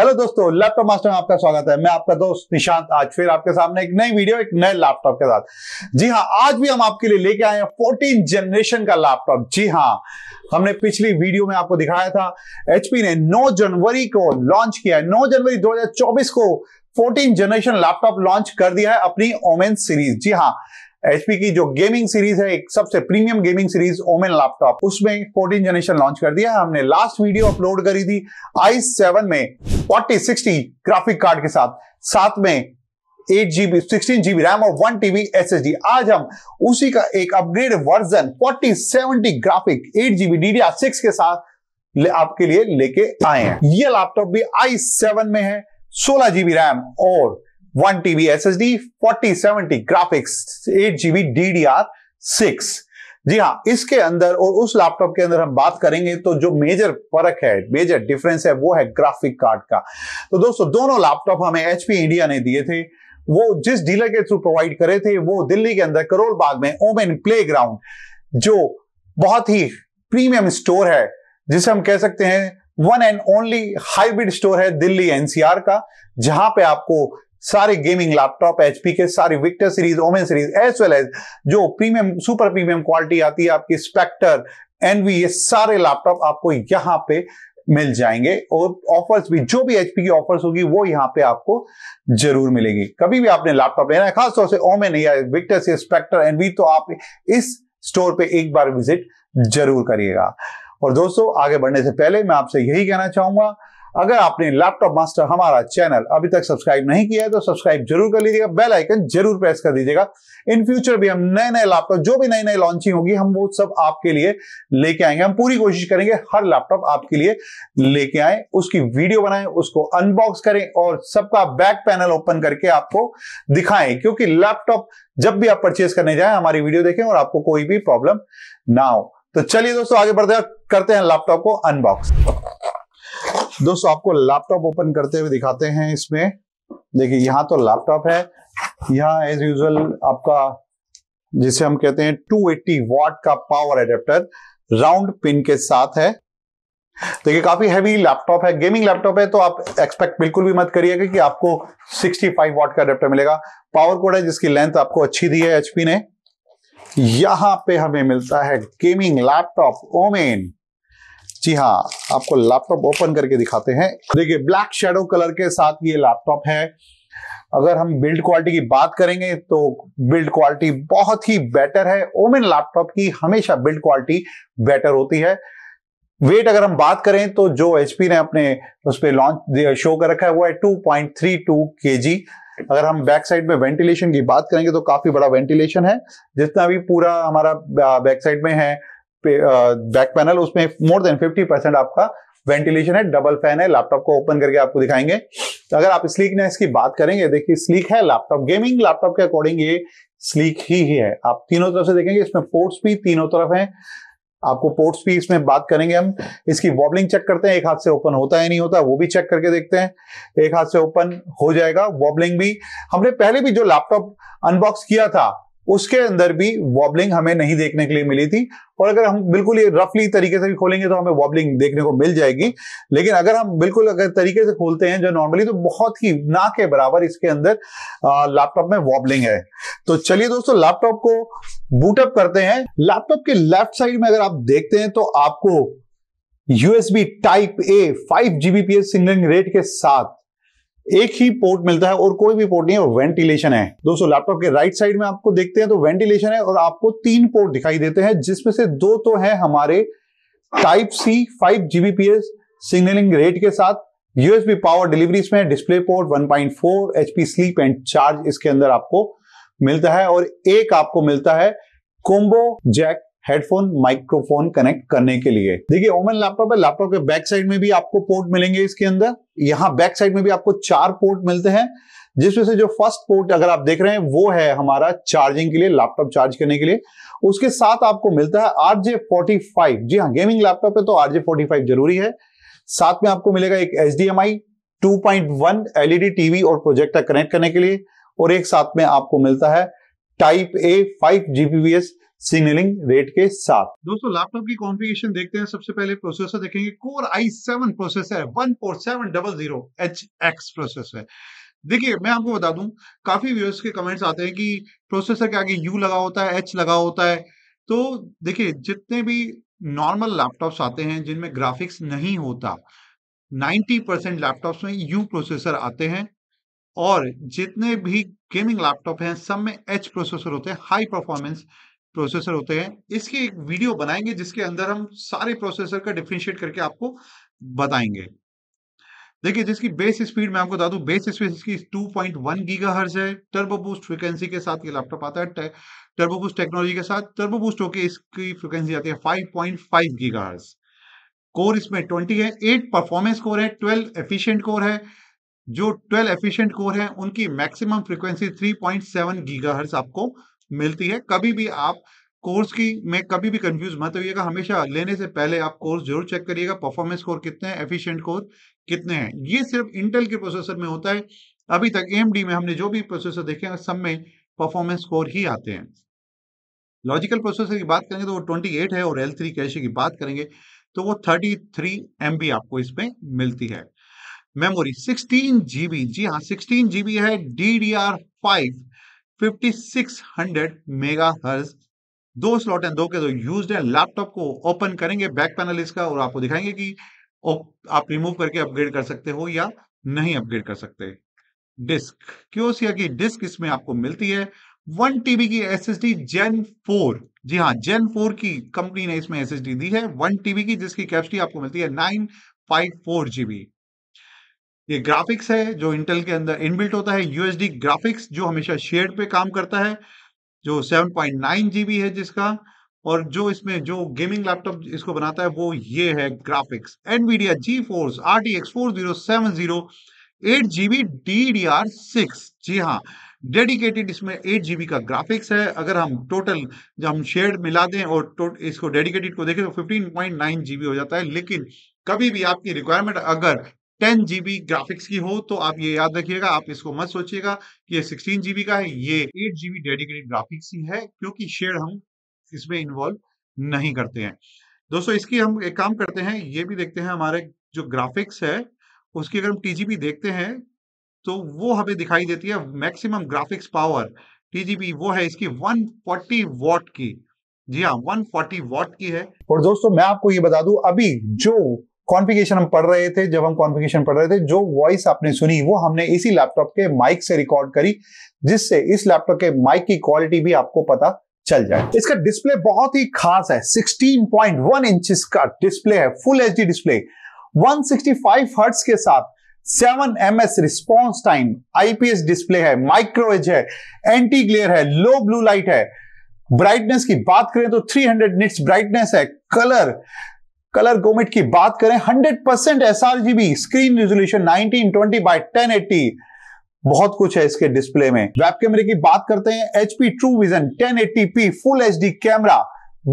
hello दोस्तों laptop master में आपका स्वागत है मैं आपका दोस्त निशांत आज फिर आपके सामने एक नई वीडियो एक नए लैपटॉप के साथ जी हाँ आज भी हम आपके लिए लेके आए हैं फोर्टीन जनरेशन का लैपटॉप जी हाँ हमने पिछली वीडियो में आपको दिखाया था एचपी ने 9 जनवरी को लॉन्च किया है 9 जनवरी दो को फोर्टीन जनरेशन लैपटॉप लॉन्च कर दिया है अपनी ओमेन सीरीज जी हाँ एचपी की जो गेमिंग सीरीज है एक सबसे premium gaming series Omen laptop उसमें 14 जनरेशन लॉन्च कर दिया है हमने लास्ट वीडियो अपलोड करी थी आई सेवन में फोर्टी सिक्सटी ग्राफिक कार्ड के साथ साथ में eight GB sixteen GB RAM और वन टीबी एसएसडी आज हम उसी का एक upgrade version forty seventy graphic eight GB DDR six के साथ आपके लिए लेके आए हैं ये लैपटॉप भी आई सेवन में है सोलह जीबी रैम और one TB S S D forty seventy graphics eight GB D D R six जी हाँ इसके अंदर और उस लैपटॉप के अंदर हम बात करेंगे तो जो मेजर फर्क है मेजर डिफरेंस है वो है ग्राफिक कार्ड का तो दोस्तों दोनों लैपटॉप हमें एचपी इंडिया ने दिए थे वो जिस डीलर के थ्रू प्रोवाइड करे थे वो दिल्ली के अंदर करोल बाग में ओमेन प्ले ग्राउंड जो बहुत ही प्रीमियम स्टोर है जिसे हम कह सकते हैं one and only hybrid store है दिल्ली एनसीआर का जहां पे आपको सारे गेमिंग लैपटॉप एचपी के सारे Victus series Omen series as well as जो प्रीमियम सुपर प्रीमियम क्वालिटी आती है आपकी स्पेक्टर एनवी ये सारे लैपटॉप आपको यहां पे मिल जाएंगे और ऑफर्स भी जो भी एचपी की ऑफर्स होगी वो यहां पे आपको जरूर मिलेगी कभी भी आपने लैपटॉप लेना है खासतौर से ओमेन या विक्टर या स्पेक्टर एनवी तो आप इस स्टोर पे एक बार विजिट जरूर करिएगा और दोस्तों आगे बढ़ने से पहले मैं आपसे यही कहना चाहूंगा अगर आपने लैपटॉप मास्टर हमारा चैनल अभी तक सब्सक्राइब नहीं किया है तो सब्सक्राइब जरूर कर लीजिएगा बेल आइकन जरूर प्रेस कर दीजिएगा इन फ्यूचर भी हम नए नए लैपटॉप जो भी नई नई लॉन्चिंग होगी हम वो सब आपके लिए लेके आएंगे हम पूरी कोशिश करेंगे हर लैपटॉप आपके लिए लेके आए उसकी वीडियो बनाए उसको अनबॉक्स करें और सबका बैक पैनल ओपन करके आपको दिखाएं क्योंकि लैपटॉप जब भी आप परचेज करने जाए हमारी वीडियो देखें और आपको कोई भी प्रॉब्लम ना हो तो चलिए दोस्तों आगे बढ़ते करते हैं लैपटॉप को अनबॉक्स दोस्तों आपको लैपटॉप ओपन करते हुए दिखाते हैं इसमें देखिए यहाँ तो लैपटॉप है यहाँ एज यूजल आपका जिसे हम कहते हैं 280 वॉट का पावर एडेप्टर राउंड पिन के साथ है देखिए काफी हैवी लैपटॉप है गेमिंग लैपटॉप है तो आप एक्सपेक्ट बिल्कुल भी मत करिएगा कि आपको 65 वॉट का एडेप्टर मिलेगा पावर कोड है जिसकी लेंथ आपको अच्छी दी है एचपी ने यहां पे हमें मिलता है गेमिंग लैपटॉप ओमेन जी हाँ आपको लैपटॉप ओपन करके दिखाते हैं देखिए ब्लैक शेडो कलर के साथ ये लैपटॉप है अगर हम बिल्ड क्वालिटी की बात करेंगे तो बिल्ड क्वालिटी बहुत ही बेटर है ओमेन लैपटॉप की हमेशा बिल्ड क्वालिटी बेटर होती है वेट अगर हम बात करें तो जो एचपी ने अपने उस पर लॉन्च शो कर रखा है वो है 2.32 जी अगर हम बैक साइड में वेंटिलेशन की बात करेंगे तो काफी बड़ा वेंटिलेशन है जितना भी पूरा हमारा बैक साइड में है बैक पैनल उसमें मोर देन 50 परसेंट आपका वेंटिलेशन है डबल फैन है लैपटॉप को ओपन करके आपको दिखाएंगे तो अगर आप स्लीकनेस की बात करेंगे देखिए स्लीक है लैपटॉप गेमिंग लैपटॉप के अकॉर्डिंग ये स्लीक ही, ही है आप तीनों तरफ से देखेंगे इसमें पोर्ट्स भी तीनों तरफ है आपको पोर्ट्स भी इसमें बात करेंगे हम इसकी वॉबलिंग चेक करते हैं एक हाथ से ओपन होता है नहीं होता वो भी चेक करके देखते हैं एक हाथ से ओपन हो जाएगा वॉबलिंग भी हमने पहले भी जो लैपटॉप अनबॉक्स किया था उसके अंदर भी वॉबलिंग हमें नहीं देखने के लिए मिली थी और अगर हम बिल्कुल ये रफली तरीके से भी खोलेंगे तो हमें वॉबलिंग देखने को मिल जाएगी लेकिन अगर हम बिल्कुल अगर तरीके से खोलते हैं जो नॉर्मली तो बहुत ही ना के बराबर इसके अंदर लैपटॉप में वॉबलिंग है तो चलिए दोस्तों लैपटॉप को बूटअप करते हैं लैपटॉप के लेफ्ट साइड में अगर आप देखते हैं तो आपको USB type A five Gbps signalling rate के साथ एक ही पोर्ट मिलता है और कोई भी पोर्ट नहीं है और वेंटिलेशन है दोस्तों लैपटॉप के राइट साइड में आपको देखते हैं तो वेंटिलेशन है और आपको तीन पोर्ट दिखाई देते हैं जिसमें से दो तो है हमारे type C five Gbps signalling rate के साथ USB पावर डिलीवरी में display port 1.4 point HP sleep and charge इसके अंदर आपको मिलता है और एक आपको मिलता है combo jack headphone microphone connect करने के लिए देखिए ओमन लैपटॉप है लैपटॉप के बैक साइड में भी आपको पोर्ट मिलेंगे इसके अंदर यहाँ बैक साइड में भी आपको चार पोर्ट मिलते हैं जिसमें से जो फर्स्ट पोर्ट अगर आप देख रहे हैं वो है हमारा चार्जिंग के लिए लैपटॉप चार्ज करने के लिए उसके साथ आपको मिलता है आरजे फोर्टी फाइव जी हाँ गेमिंग लैपटॉप है तो आरजे फोर्टी फाइव जरूरी है साथ में आपको मिलेगा एक H D M I two point one LED TV और प्रोजेक्टर कनेक्ट करने के लिए और एक साथ में आपको मिलता है type A five Gbps signalling rate के साथ दोस्तों लैपटॉप की कॉन्फ़िगरेशन देखते हैं सबसे पहले प्रोसेसर देखेंगे core I seven processor one four seven double zero H X processor देखिए मैं आपको बता दूं काफी व्यूअर्स के कमेंट्स आते हैं कि प्रोसेसर के आगे यू लगा होता है एच लगा होता है तो देखिए जितने भी नॉर्मल लैपटॉप्स आते हैं जिनमें ग्राफिक्स नहीं होता 90 परसेंट लैपटॉप्स में यू प्रोसेसर आते हैं और जितने भी गेमिंग लैपटॉप हैं सब में एच प्रोसेसर होते हैं हाई परफॉर्मेंस प्रोसेसर होते हैं इसकी एक वीडियो बनाएंगे जिसके अंदर हम सारे प्रोसेसर का डिफ्रेंशिएट करके आपको बताएंगे देखिए जिसकी बेस स्पीड मैं आपको बता दूं बेस स्पीड इसकी 2.1 गीगाहर्ट्ज है टर्बो बूस्ट फ्रीक्वेंसी के साथ ये लैपटॉप आता है टर्बो बूस्ट टेक्नोलॉजी के साथ टर्बो बूस्ट होके इसकी फ्रीक्वेंसी आती है 5.5 गीगाहर्ट्ज कोर इसमें 20 है 8 परफॉर्मेंस कोर है 12 एफिशिएंट कोर है जो 12 एफिशिएंट कोर है उनकी मैक्सिमम फ्रीक्वेंसी 3.7 गीगाहर्ट्ज आपको मिलती है कभी भी आप कोर्स की में कभी भी कंफ्यूज मत होइएगा हमेशा लेने से पहले आप कोर्स जरूर चेक करिएगा परफॉर्मेंस स्कोर कितने हैं एफिशिएंट कोर कितने हैं ये सिर्फ इंटेल के प्रोसेसर में होता है अभी तक एम में हमने जो भी प्रोसेसर देखे हैं सब में परफॉर्मेंस स्कोर ही आते हैं लॉजिकल प्रोसेसर की बात करेंगे तो वो ट्वेंटी है और एल थ्री कैशे की बात करेंगे तो वो थर्टी थ्री आपको इसमें मिलती है मेमोरी सिक्सटीन जीबी जी हाँ सिक्सटीन जीबी है D D R five 5600 megahertz दो स्लॉट हैं दो के दो यूज है लैपटॉप को ओपन करेंगे बैक पैनल इसका और आपको दिखाएंगे कि आप रिमूव करके अपग्रेड कर सकते हो या नहीं अपग्रेड कर सकते डिस्क क्योसिया की डिस्क इसमें आपको मिलती है वन टीबी की S S D gen four जी हाँ जेन फोर की कंपनी ने इसमें एस एस डी दी है वन टीबी की जिसकी कैपेसिटी आपको मिलती है नाइन फाइव फोर जीबी ये ग्राफिक्स है जो इंटेल के अंदर इनबिल्ट होता है यूएसडी ग्राफिक्स जो हमेशा शेयर पे काम करता है जो 7.9 जीबी है जिसका और जो इसमें जो गेमिंग लैपटॉप इसको बनाता है वो ये है graphics Nvidia GeForce R T X four zero seven zero eight GB D D R six जी हाँ डेडिकेटेड इसमें एट जीबी का ग्राफिक्स है अगर हम टोटल जब हम शेयर मिला दें और इसको डेडिकेटेड को देखें तो फिफ्टीन पॉइंट नाइन जीबी हो जाता है लेकिन कभी भी आपकी रिक्वायरमेंट अगर टेन जीबी ग्राफिक्स की हो तो आप ये याद रखिएगा आप इसको मत सोचिएगा कि ये सिक्सटीन जीबी का है ये एट जीबी डेडिकेटेड ग्राफिक्स ही है क्योंकि शेयर हम इसमें इन्वॉल्व नहीं करते हैं दोस्तों इसकी हम एक काम करते हैं ये भी देखते हैं हमारे जो ग्राफिक्स है उसकी अगर हम टीजीबी देखते हैं तो वो हमें दिखाई देती है मैक्सिमम ग्राफिक्स पावर टीजीबी वो है इसकी 140 वॉट की जी हाँ 140 वॉट की है और दोस्तों मैं आपको ये बता दूं अभी जो कॉन्फ़िगरेशन हम पढ़ रहे थे जब हम कॉन्फ़िगरेशन पढ़ रहे थे जो वॉइस आपने सुनी वो हमने इसी लैपटॉप के माइक से रिकॉर्ड करी जिससे इस लैपटॉप के माइक की क्वालिटी भी आपको पता चल जाए इसका डिस्प्ले बहुत ही खास है 16.1 इंच का डिस्प्ले है फुल एच डिस्प्ले 165 हर्ट्स के साथ 7 S response time IPS display है माइक्रोवेज है एंटी ग्लेयर है लो ब्लू लाइट है ब्राइटनेस की बात करें तो 300 निट्स ब्राइटनेस है कलर कलर गोमेट की बात करें 100 percent S screen resolution 1920 by 1080 बहुत कुछ है इसके डिस्प्ले में वेब कैमरे की बात करते हैं HP true vision 1080p full HD camera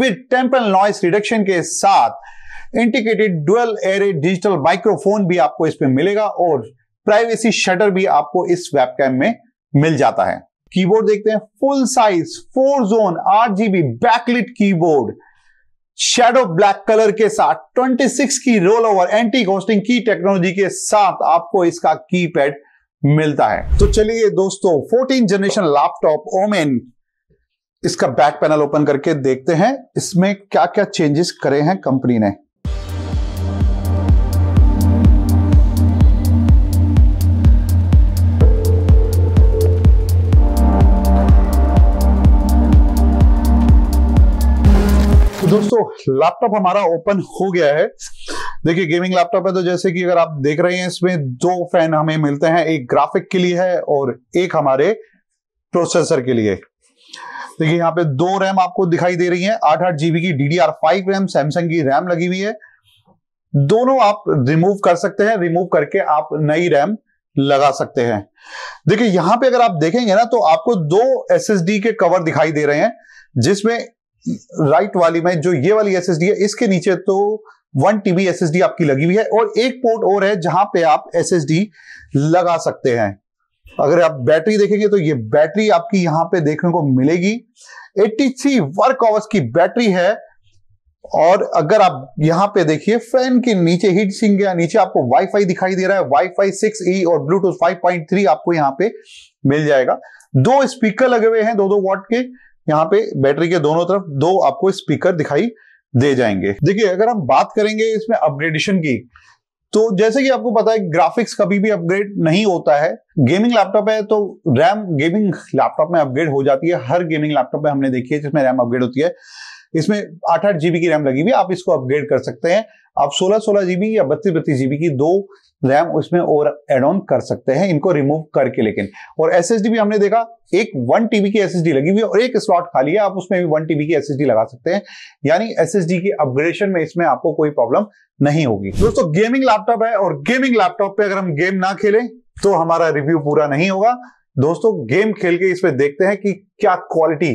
with temporal noise reduction के साथ integrated dual array digital microphone भी आपको इसमें मिलेगा और प्राइवेसी शटर भी आपको इस वेबकैम में मिल जाता है कीबोर्ड देखते हैं फुल साइज फोर जोन आठ GB backlit keyboard shadow black colour के साथ 26 key rollover anti ghosting की टेक्नोलॉजी के साथ आपको इसका कीपैड मिलता है तो चलिए दोस्तों 14 जनरेशन लैपटॉप ओमेन इसका बैक पैनल ओपन करके देखते हैं इसमें क्या क्या चेंजेस करे हैं कंपनी ने दोस्तों लैपटॉप हमारा ओपन हो गया है देखिए गेमिंग लैपटॉप है तो जैसे कि अगर आप देख रहे हैं इसमें दो फैन हमें मिलते हैं एक ग्राफिक के लिए है और एक हमारे प्रोसेसर के लिए देखिए यहाँ पे दो रैम आपको दिखाई दे रही है आठ आठ जीबी की डी फाइव रैम सैमसंग की रैम लगी हुई है दोनों आप रिमूव कर सकते हैं रिमूव करके आप नई रैम लगा सकते हैं देखिए यहां पे अगर आप देखेंगे ना तो आपको दो एसएसडी के कवर दिखाई दे रहे हैं जिसमें राइट वाली में जो ये वाली एस है इसके नीचे तो वन टीबी एस आपकी लगी हुई है और एक पोर्ट और है जहां पे आप एस लगा सकते हैं अगर आप बैटरी देखेंगे तो ये बैटरी आपकी यहाँ पे देखने को मिलेगी 83 वर्क आवर्स की बैटरी है और अगर आप यहाँ पे देखिए फैन के नीचे हीट सिंग या नीचे आपको वाईफाई दिखाई दे रहा है वाईफाई 6E और ब्लूटूथ 5.3 आपको यहाँ पे मिल जाएगा दो स्पीकर लगे हुए हैं दो दो वॉट के यहाँ पे बैटरी के दोनों तरफ दो आपको स्पीकर दिखाई दे जाएंगे देखिए अगर हम बात करेंगे इसमें अपग्रेडेशन की तो जैसे कि आपको पता है ग्राफिक्स कभी भी अपग्रेड नहीं होता है गेमिंग लैपटॉप है तो रैम गेमिंग लैपटॉप में अपग्रेड हो जाती है हर गेमिंग लैपटॉप में हमने देखी है जिसमें रैम अपग्रेड होती है इसमें आठ आठ जीबी की रैम लगी हुई आप इसको अपग्रेड कर सकते हैं आप सोलह सोलह जीबी या बत्तीस बत्तीस जीबी की दो रैम उसमें और एड ऑन कर सकते हैं इनको रिमूव करके लेकिन और एस भी हमने देखा एक वन टीबी की एस लगी हुई और एक स्लॉट खाली है आप उसमें भी वन टीबी की एस लगा सकते हैं यानी एस की अपग्रेडेशन में इसमें आपको कोई प्रॉब्लम नहीं होगी दोस्तों गेमिंग लैपटॉप है और गेमिंग लैपटॉप पे अगर हम गेम ना खेलें तो हमारा रिव्यू पूरा नहीं होगा दोस्तों गेम खेल के इसमें देखते हैं कि क्या क्वालिटी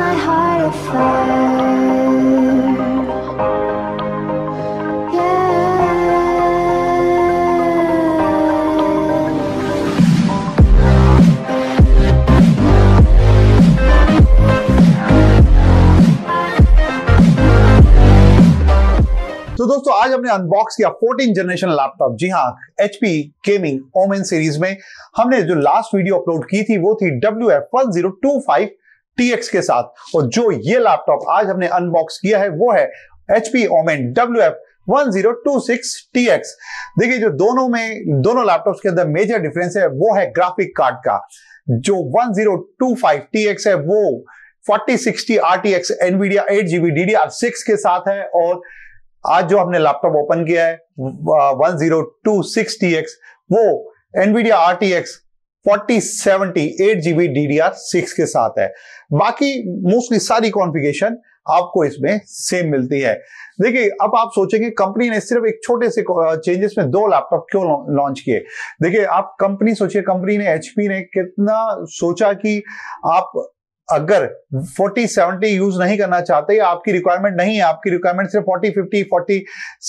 my heart afire तो दोस्तों आज हमने अनबॉक्स किया 14 जनरेशन लैपटॉप जी हां एच गेमिंग ओमेन सीरीज में हमने जो लास्ट वीडियो अपलोड की थी वो थी W F one zero two five TX के साथ और जो ये लैपटॉप आज हमने अनबॉक्स किया है वो है HP women W F 1026TX देखिए जो दोनों में दोनों लैपटॉप्स के अंदर मेजर डिफरेंस है वो है ग्राफिक कार्ड का जो 1025TX है वो 4060 RTX NVIDIA 8GB DDR6 के साथ है और आज जो हमने लैपटॉप ओपन किया है 1026TX वो NVIDIA RTX forty seventy eight GB D six के साथ है बाकी मोस्टली सारी कॉन्फ़िगरेशन आपको इसमें सेम मिलती है देखिए अब आप सोचेंगे कंपनी ने सिर्फ एक छोटे से चेंजेस में दो लैपटॉप क्यों लॉन्च किए देखिए आप कंपनी सोचिए कंपनी ने एचपी ने कितना सोचा कि आप अगर 40 70 यूज नहीं करना चाहते या आपकी रिक्वायरमेंट नहीं है आपकी रिक्वायरमेंट सिर्फ 40 50 40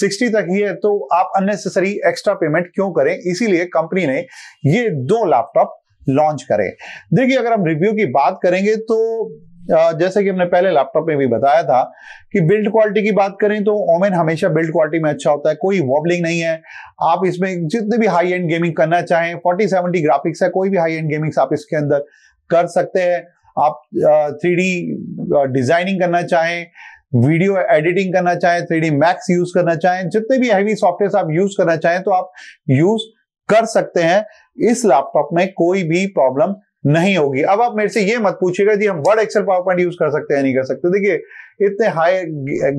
60 तक ही है तो आप अननेसेसरी एक्स्ट्रा पेमेंट क्यों करें इसीलिए कंपनी ने ये दो लैपटॉप लॉन्च करें देखिए अगर हम रिव्यू की बात करेंगे तो जैसे कि हमने पहले लैपटॉप में भी बताया था कि बिल्ड क्वालिटी की बात करें तो ओमेन हमेशा बिल्ड क्वालिटी में अच्छा होता है कोई वॉबलिंग नहीं है आप इसमें जितने भी हाई एंड गेमिंग करना चाहें 40 70 ग्राफिक्स है कोई भी हाई एंड गेमिंग्स आप इसके अंदर कर सकते हैं आप थ्री डी डिजाइनिंग करना चाहें वीडियो एडिटिंग करना चाहें थ्री डी मैक्स यूज करना चाहें जितने भी हैवी सॉफ्टवेयर आप यूज करना चाहें तो आप यूज कर सकते हैं इस लैपटॉप में कोई भी प्रॉब्लम नहीं होगी अब आप मेरे से ये मत पूछिएगा जी हम Word Excel PowerPoint use कर सकते हैं नहीं कर सकते देखिए इतने हाई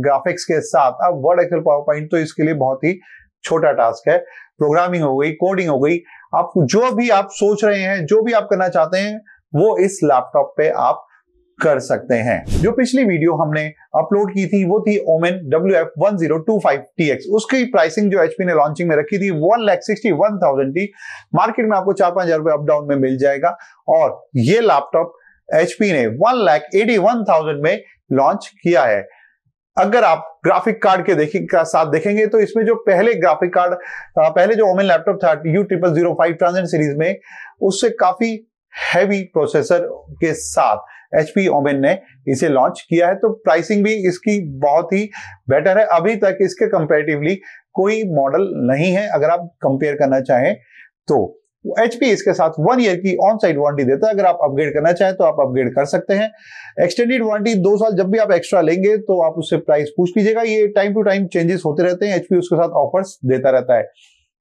ग्राफिक्स के साथ अब वर्ड एक्सेल पावर पॉइंट तो इसके लिए बहुत ही छोटा टास्क है प्रोग्रामिंग हो गई कोडिंग हो गई आप जो भी आप सोच रहे हैं जो भी आप करना चाहते हैं वो इस लैपटॉप पे आप कर सकते हैं जो पिछली वीडियो हमने अपलोड की थी वो थी Omen W F one zero two five T X उसकी प्राइसिंग जो एचपी ने लॉन्चिंग में रखी थी one lakh sixty one thousand थी मार्केट में आपको चार पांच हजार रुपए अपडाउन में मिल जाएगा और ये लैपटॉप एचपी ने one lakh eighty one thousand में लॉन्च किया है अगर आप ग्राफिक कार्ड के देखें का साथ देखेंगे तो इसमें जो पहले ग्राफिक कार्ड पहले जो ओमेन लैपटॉप था U triple zero five transcend series में उससे काफी हैवी प्रोसेसर के साथ एच पी ओमेन ने इसे लॉन्च किया है तो प्राइसिंग भी इसकी बहुत ही बेटर है अभी तक इसके कंपेरेटिवली कोई मॉडल नहीं है अगर आप कंपेयर करना चाहें तो एचपी इसके साथ वन ईयर की ऑन साइड वारंटी देता है अगर आप अपग्रेड करना चाहें तो आप अपग्रेड कर सकते हैं एक्सटेंडेड वारंटी दो साल जब भी आप एक्स्ट्रा लेंगे तो आप उससे प्राइस पूछ लीजिएगा ये टाइम टू टाइम चेंजेस होते रहते हैं एचपी उसके साथ ऑफर्स देता रहता है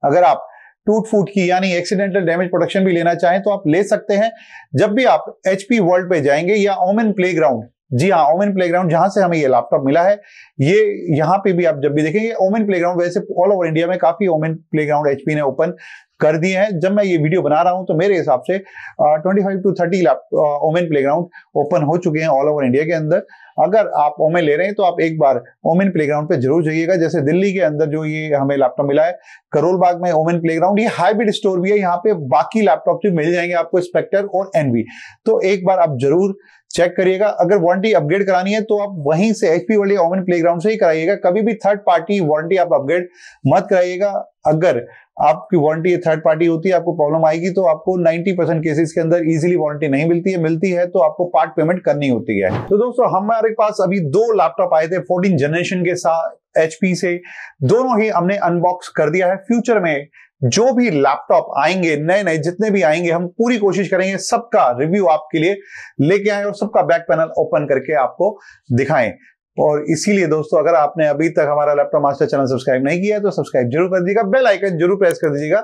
अगर आप टूट फूट की यानी एक्सीडेंटल डैमेज प्रोडक्शन भी लेना चाहें तो आप ले सकते हैं जब भी आप एचपी वर्ल्ड पे जाएंगे या ओमेन प्लेग्राउंड जी हाँ ओमेन प्लेग्राउंड जहां से हमें ये लैपटॉप मिला है ये यहाँ पे भी आप जब भी देखेंगे ओमेन प्लेग्राउंड वैसे ऑल ओवर इंडिया में काफी ओमेन प्लेग्राउंड एचपी ने ओपन कर दिए हैं जब मैं ये वीडियो बना रहा हूं तो मेरे हिसाब से twenty five to thirty Omen playground open हो चुके हैं ऑल ओवर इंडिया के अंदर अगर आप ओमेन ले रहे हैं तो आप एक बार ओमेन प्लेग्राउंड पे जरूर जाइएगा जैसे दिल्ली के अंदर जो ये हमें लैपटॉप मिला है करोल बाग में ओमेन प्लेग्राउंड ये हाइब्रिड स्टोर भी है यहाँ पे बाकी लैपटॉप भी मिल जाएंगे आपको स्पेक्टर और एनवी तो एक बार आप जरूर चेक करिएगा अगर वारंटी अपग्रेड करानी है तो आप वहीं से एचपी वाले ओमन प्लेग्राउंड से ही कराइएगा कभी भी थर्ड पार्टी वारंटी आप अपग्रेड मत कराइएगा अगर आपकी वारंटी थर्ड पार्टी होती है आपको प्रॉब्लम आएगी तो आपको 90 परसेंट केसेस के अंदर इजीली वारंटी नहीं मिलती है मिलती है तो आपको पार्ट पेमेंट करनी होती है तो दोस्तों हमारे पास अभी दो लैपटॉप आए थे फोर्टीन जनरेशन के साथ एचपी से दोनों ही हमने अनबॉक्स कर दिया है फ्यूचर में जो भी लैपटॉप आएंगे नए नए जितने भी आएंगे हम पूरी कोशिश करेंगे सबका रिव्यू आपके लिए लेके आए और सबका बैक पैनल ओपन करके आपको दिखाएं और इसीलिए दोस्तों अगर आपने अभी तक हमारा लैपटॉप मास्टर चैनल सब्सक्राइब नहीं किया है तो सब्सक्राइब जरूर कर दीजिएगा बेल आइकन जरूर प्रेस कर दीजिएगा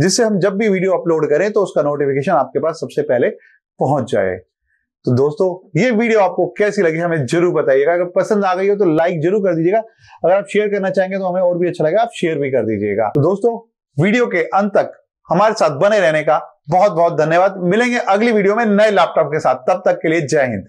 जिससे हम जब भी वीडियो अपलोड करें तो उसका नोटिफिकेशन आपके पास सबसे पहले पहुंच जाए तो दोस्तों ये वीडियो आपको कैसी लगी हमें जरूर बताइएगा अगर पसंद आ गई हो तो लाइक जरूर कर दीजिएगा अगर आप शेयर करना चाहेंगे तो हमें और भी अच्छा लगेगा आप शेयर भी कर दीजिएगा तो दोस्तों वीडियो के अंत तक हमारे साथ बने रहने का बहुत बहुत धन्यवाद मिलेंगे अगली वीडियो में नए लैपटॉप के साथ तब तक के लिए जय हिंद